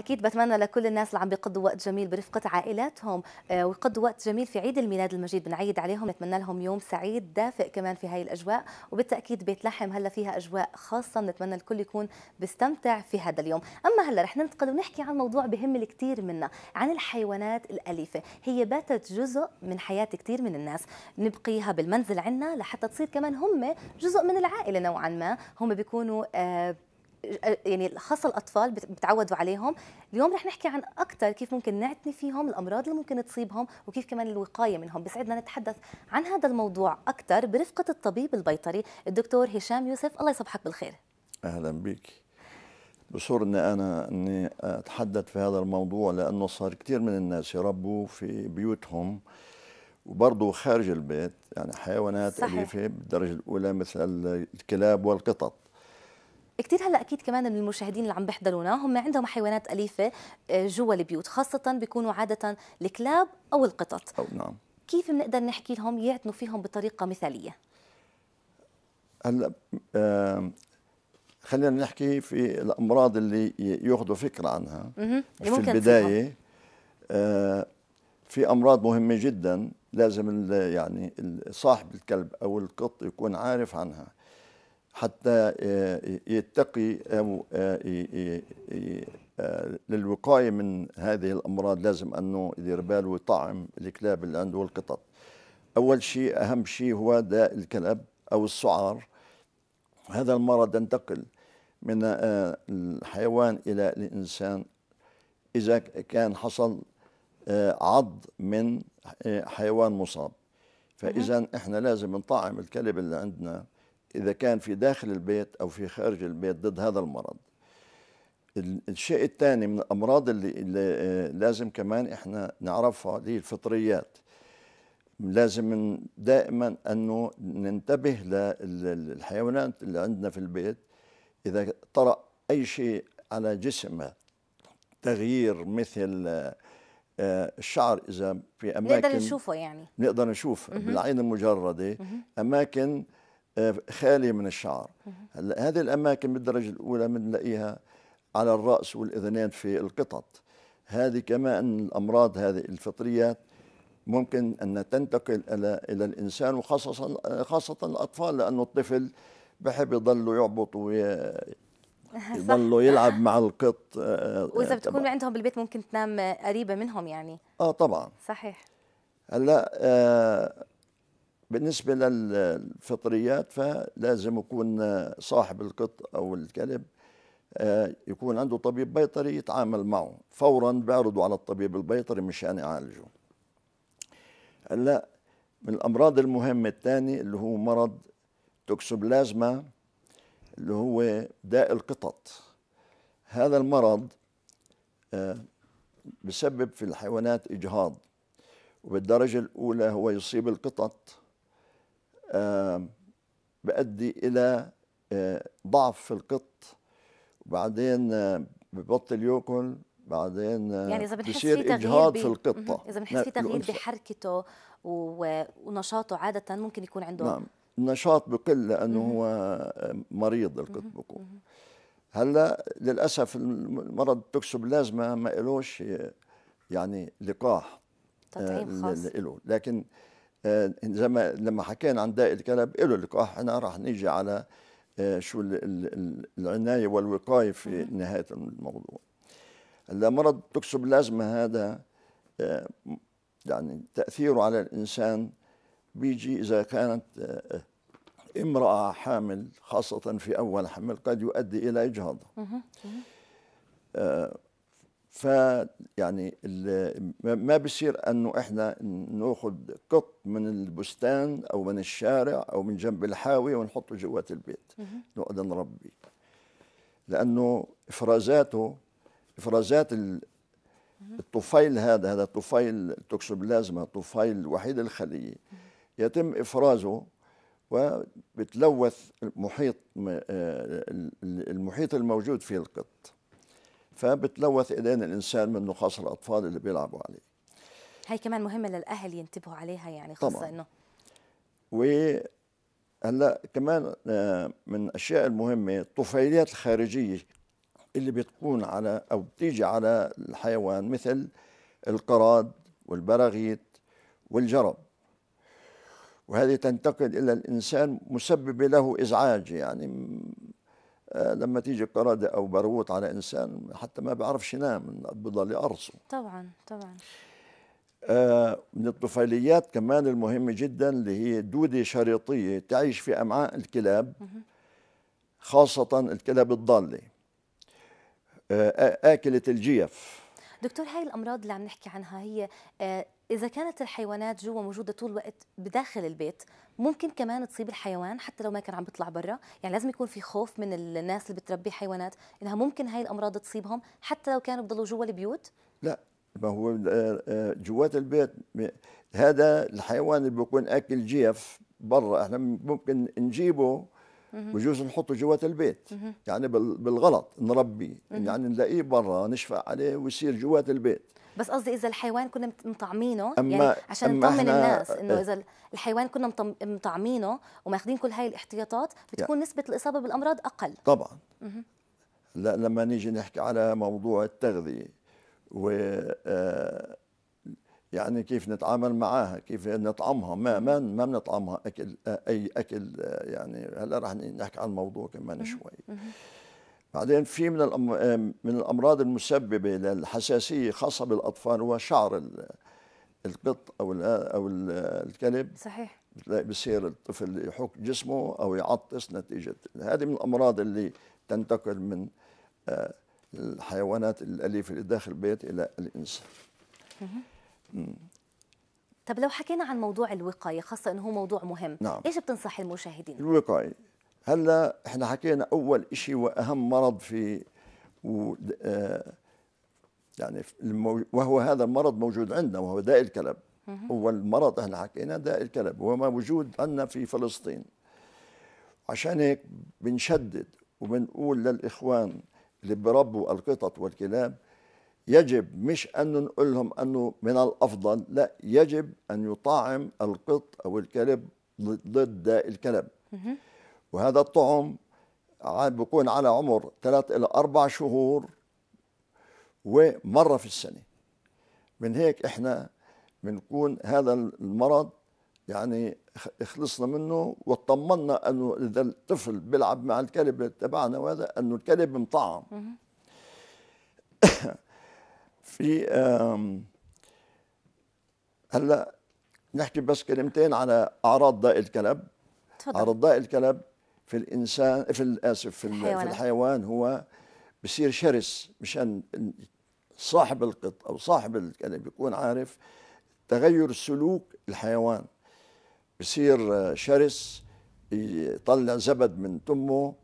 اكيد بتمنى لكل الناس اللي عم بيقضوا وقت جميل برفقه عائلاتهم آه، ويقضوا وقت جميل في عيد الميلاد المجيد بنعيد عليهم نتمنى لهم يوم سعيد دافئ كمان في هاي الاجواء وبالتاكيد بيت لحم هلا فيها اجواء خاصه نتمنى الكل يكون بيستمتع في هذا اليوم اما هلا رح ننتقل ونحكي عن موضوع بهم الكثير منا عن الحيوانات الاليفه هي باتت جزء من حياه كثير من الناس نبقيها بالمنزل عندنا لحتى تصير كمان هم جزء من العائله نوعا ما هم بيكونوا آه يعني خاصه الاطفال بتعودوا عليهم اليوم رح نحكي عن اكثر كيف ممكن نعتني فيهم الامراض اللي ممكن تصيبهم وكيف كمان الوقايه منهم بسعدنا نتحدث عن هذا الموضوع اكثر برفقه الطبيب البيطري الدكتور هشام يوسف الله يصبحك بالخير اهلا بك بصور انا اني اتحدث في هذا الموضوع لانه صار كثير من الناس يربوا في بيوتهم وبرضه خارج البيت يعني حيوانات صحيح. اليفه بالدرجه الاولى مثل الكلاب والقطط كثير هلا اكيد كمان من المشاهدين اللي عم بيحضرونا هم عندهم حيوانات اليفه آه، جوا البيوت خاصه بيكونوا عاده الكلاب او القطط أو نعم كيف بنقدر نحكي لهم يعتنوا فيهم بطريقه مثاليه هلا آه، خلينا نحكي في الامراض اللي ياخذوا فكره عنها مم. في البدايه آه، في امراض مهمه جدا لازم يعني صاحب الكلب او القط يكون عارف عنها حتى آه، يتقي أو آه، آه، للوقاية من هذه الأمراض لازم أنه يدير باله ويطعم الكلاب اللي عنده والقطط أول شيء أهم شيء هو داء الكلب أو السعار هذا المرض ينتقل من الحيوان إلى الإنسان إذا كان حصل عض من حيوان مصاب فإذا إحنا لازم نطعم الكلب اللي عندنا إذا كان في داخل البيت أو في خارج البيت ضد هذا المرض الشيء الثاني من الأمراض اللي, اللي آه، لازم كمان إحنا نعرفها اللي الفطريات لازم دائما أنه ننتبه للحيوانات اللي عندنا في البيت إذا طرأ أي شيء على جسمها تغيير مثل آه، الشعر اذا في اماكن نقدر نشوفه يعني نقدر نشوفه بالعين المجرده اماكن آه، خاليه من الشعر هلا هذه الاماكن بالدرجه الاولى بنلاقيها على الراس والاذنين في القطط هذه كمان الامراض هذه الفطريات ممكن ان تنتقل الى الى الانسان وخاصه خاصه الاطفال لانه الطفل بحب يضلوا يعبط يضلوا يلعب مع القط آه، آه، واذا بتكون عندهم بالبيت ممكن تنام قريبه منهم يعني اه طبعا صحيح هلا آه بالنسبة للفطريات فلازم يكون صاحب القط أو الكلب آه، يكون عنده طبيب بيطري يتعامل معه فورا بعرضه على الطبيب البيطري مشان يعالجه هلا من الأمراض المهمة الثاني اللي هو مرض توكسوبلازما اللي هو داء القطط هذا المرض آه، بسبب في الحيوانات إجهاض وبالدرجة الأولى هو يصيب القطط بأدي إلى ضعف في القط وبعدين ببطل ياكل بعدين يعني اذا بنحس في اجهاض في القطه اذا بنحس في تغيير بحركته و... ونشاطه عاده ممكن يكون عنده نعم النشاط بقل لانه مم. هو مريض القط بكون هلا للاسف المرض تكسب لازمه ما إلوش يعني لقاح تطعيم خاص لكن آه، زي ما لما حكينا عن داء الكلب قالوا لك اه احنا راح نيجي على آه، شو العنايه والوقايه في نهايه الموضوع مرض تكسب لازمة هذا آه، يعني تاثيره على الانسان بيجي اذا كانت امراه حامل خاصه في اول حمل قد يؤدي الى اجهاض ف يعني ما بصير انه احنا ناخذ قط من البستان او من الشارع او من جنب الحاوي ونحطه جوات البيت نقعد نربي لانه افرازاته افرازات الطفيل هذا هذا الطفيل التوكسوبلازما الطفيل وحيد الخليه يتم افرازه وبتلوث المحيط آه، المحيط الموجود فيه القط فبتلوث ايدين الانسان من نقاص الاطفال اللي بيلعبوا عليه هي كمان مهمه للاهل ينتبهوا عليها يعني خاصه طبعا. انه وهلا كمان آه، من الاشياء المهمه الطفيليات الخارجيه اللي بتكون على او بتيجي على الحيوان مثل القراد والبراغيث والجرب وهذه تنتقل الى الانسان مسببه له ازعاج يعني آه، لما تيجي قرادة أو بروت على إنسان حتى ما بيعرفش ينام بضل أرصه طبعا طبعا آه من الطفيليات كمان المهمة جدا اللي هي دودة شريطية تعيش في أمعاء الكلاب خاصة الكلاب الضالة آه آكلة الجيف دكتور هاي الامراض اللي عم نحكي عنها هي آه، اذا كانت الحيوانات جوا موجوده طول الوقت بداخل البيت ممكن كمان تصيب الحيوان حتى لو ما كان عم بيطلع برا يعني لازم يكون في خوف من الناس اللي بتربي حيوانات انها ممكن هاي الامراض تصيبهم حتى لو كانوا بضلوا جوا البيوت لا ما هو آه، آه، جوات البيت هذا الحيوان اللي بيكون اكل جيف برا احنا ممكن نجيبه بجوز نحطه جوات البيت يعني بالغلط نربيه يعني نلاقيه برا نشفق عليه ويصير جوات البيت بس قصدي اذا الحيوان كنا مطعمينه يعني عشان نطمن الناس إيه. انه اذا الحيوان كنا مطعمينه وماخذين كل هاي الاحتياطات بتكون يعني نسبه الاصابه بالامراض اقل طبعا لا لما نيجي نحكي على موضوع التغذيه و آه، يعني كيف نتعامل معاها كيف نطعمها ما ما ما بنطعمها اكل اي اكل يعني هلا رح نحكي عن الموضوع كمان شوي بعدين في من من الامراض المسببه للحساسيه خاصه بالاطفال هو شعر القط او او الكلب صحيح بتلاقي بصير الطفل يحك جسمه او يعطس نتيجه هذه من الامراض اللي تنتقل من آه، الحيوانات الاليفه اللي داخل البيت الى الانسان طب لو حكينا عن موضوع الوقايه خاصه انه هو موضوع مهم نعم. ايش بتنصح المشاهدين الوقايه هلا احنا حكينا اول شيء واهم مرض في و آه يعني وهو هذا المرض موجود عندنا وهو داء الكلب اول مرض احنا حكينا داء الكلب وهو موجود عندنا في فلسطين عشان هيك بنشدد وبنقول للاخوان اللي بربوا القطط والكلاب يجب مش أن نقول لهم أنه من الأفضل لا يجب أن يطعم القط أو الكلب ضد الكلب وهذا الطعم بيكون على عمر ثلاث إلى أربع شهور ومرة في السنة من هيك إحنا بنكون هذا المرض يعني خلصنا منه واطمنا انه اذا الطفل بيلعب مع الكلب تبعنا وهذا انه الكلب مطعم في هلا نحكي بس كلمتين على اعراض ضاء الكلب تفضل. اعراض ضاء الكلب في الانسان في الاسف في, الحيوان. في الحيوان هو بصير شرس مشان صاحب القط او صاحب الكلب يكون عارف تغير سلوك الحيوان بصير آه، شرس يطلع زبد من تمه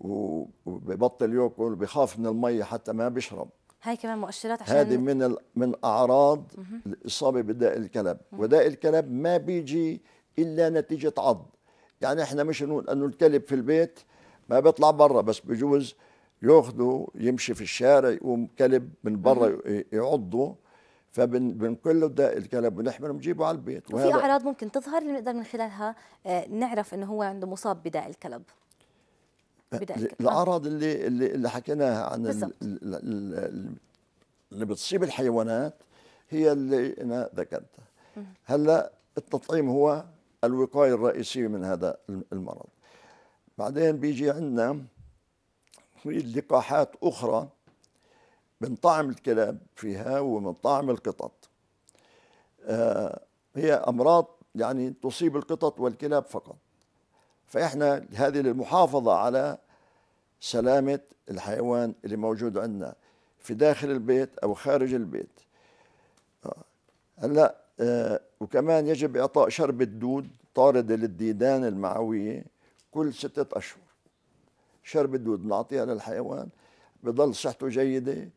وبيبطل ياكل وبخاف من المي حتى ما بيشرب هاي كمان مؤشرات عشان هذه من من اعراض الاصابه بداء الكلب وداء الكلب ما بيجي الا نتيجه عض يعني احنا مش نقول انه الكلب في البيت ما بيطلع برا بس بجوز ياخذه يمشي في الشارع يقوم كلب من برا يعضه فبنقول له داء الكلب ونحمله ونجيبه على البيت وفي اعراض ممكن تظهر اللي بنقدر من خلالها آه، نعرف انه هو عنده مصاب بداء الكلب نعم. الاعراض اللي اللي حكيناها عن اللي بتصيب الحيوانات هي اللي انا ذكرتها هلا التطعيم هو الوقايه الرئيسيه من هذا المرض بعدين بيجي عندنا في لقاحات اخرى بنطعم الكلاب فيها وبنطعم القطط آه هي امراض يعني تصيب القطط والكلاب فقط فإحنا هذه للمحافظة على سلامة الحيوان اللي موجود عندنا في داخل البيت أو خارج البيت آه. هلا آه وكمان يجب إعطاء شربة دود طاردة للديدان المعوية كل ستة أشهر شربة دود بنعطيها للحيوان بضل صحته جيدة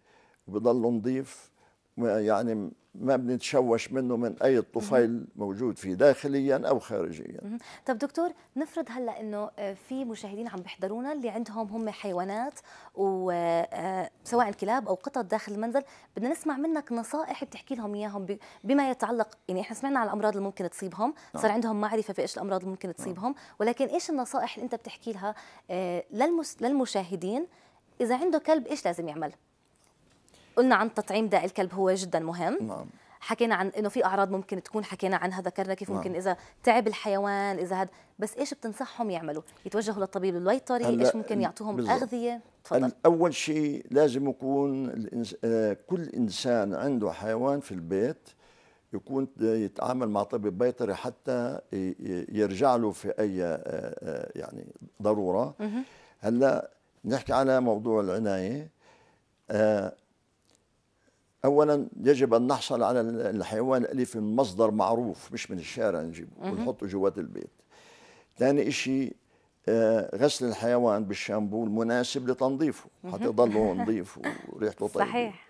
وبضل نظيف يعني ما بنتشوش منه من اي طفيل موجود فيه داخليا او خارجيا طب دكتور نفرض هلا انه آه، في مشاهدين عم بيحضرونا اللي عندهم هم حيوانات وسواء آه، كلاب او قطط داخل المنزل بدنا نسمع منك نصائح بتحكي لهم اياهم بما يتعلق يعني احنا سمعنا على الامراض اللي ممكن تصيبهم نعم. صار عندهم معرفه في ايش الامراض اللي ممكن نعم. تصيبهم ولكن ايش النصائح اللي انت بتحكي لها آه، للمشاهدين اذا عنده كلب ايش لازم يعمل قلنا عن تطعيم داء الكلب هو جدا مهم نعم. حكينا عن انه في اعراض ممكن تكون حكينا عنها ذكرنا كيف ممكن نعم. اذا تعب الحيوان اذا هذا بس ايش بتنصحهم يعملوا يتوجهوا للطبيب البيطري ايش ممكن يعطوهم بالزبط. اغذيه تفضل اول شيء لازم يكون الإنس... آه، كل انسان عنده حيوان في البيت يكون يتعامل مع طبيب بيطري حتى يرجع له في اي آه، آه، يعني ضروره هلا نحكي على موضوع العنايه اولا يجب ان نحصل على الحيوان الاليف من مصدر معروف مش من الشارع نجيبه ونحطه جوات البيت ثاني شيء آه، غسل الحيوان بالشامبو المناسب لتنظيفه يضل نظيف وريحته طيبه صحيح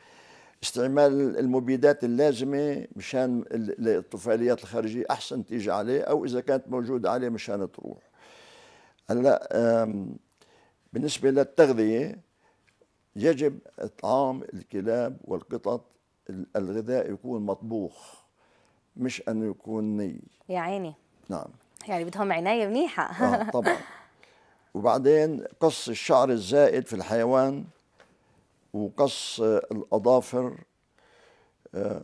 استعمال المبيدات اللازمه مشان الطفيليات الخارجيه احسن تيجي عليه او اذا كانت موجوده عليه مشان تروح هلا بالنسبه للتغذيه يجب إطعام الكلاب والقطط الغذاء يكون مطبوخ مش أنه يكون ني يا عيني نعم يعني بدهم عناية منيحة آه طبعا وبعدين قص الشعر الزائد في الحيوان وقص الأظافر آه،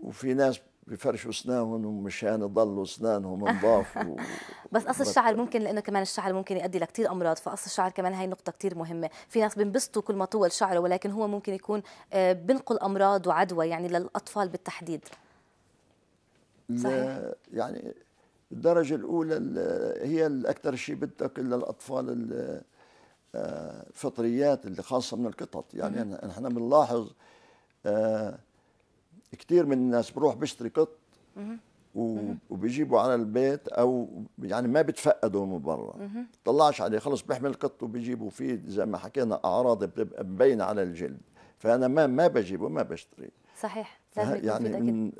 وفي ناس بفرشوا اسنانهم ومشان يضلوا اسنانهم نضاف و... بس قص الشعر ممكن لانه كمان الشعر ممكن يؤدي لكثير امراض فقص الشعر كمان هاي نقطه كثير مهمه في ناس بينبسطوا كل ما طول شعره ولكن هو ممكن يكون آه، بنقل امراض وعدوى يعني للاطفال بالتحديد صحيح يعني الدرجه الاولى هي الاكثر شيء بدك للاطفال الفطريات آه، اللي خاصه من القطط يعني نحن بنلاحظ آه كثير من الناس بروح بشتري قط وبيجيبوا على البيت او يعني ما بتفقدوا من برا طلعش عليه خلص بحمل قط وبيجيبوا فيه زي ما حكينا اعراض بتبقى مبينه على الجلد فانا ما ما بجيبه ما بشتريه صحيح لازم يكون يعني من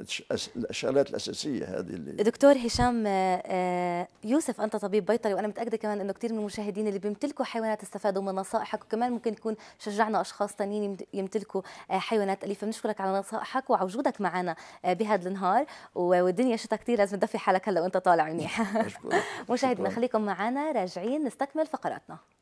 الشغلات الاساسيه هذه اللي دكتور هشام آه، آه، يوسف انت طبيب بيطري وانا متاكده كمان انه كثير من المشاهدين اللي بيمتلكوا حيوانات استفادوا من نصائحك وكمان ممكن يكون شجعنا اشخاص ثانيين يمتلكوا آه، حيوانات اليفه بنشكرك على نصائحك وعوجودك معنا بهذا النهار والدنيا شتا كثير لازم تدفي حالك هلا وانت طالع منيح مشاهدينا خليكم معنا راجعين نستكمل فقراتنا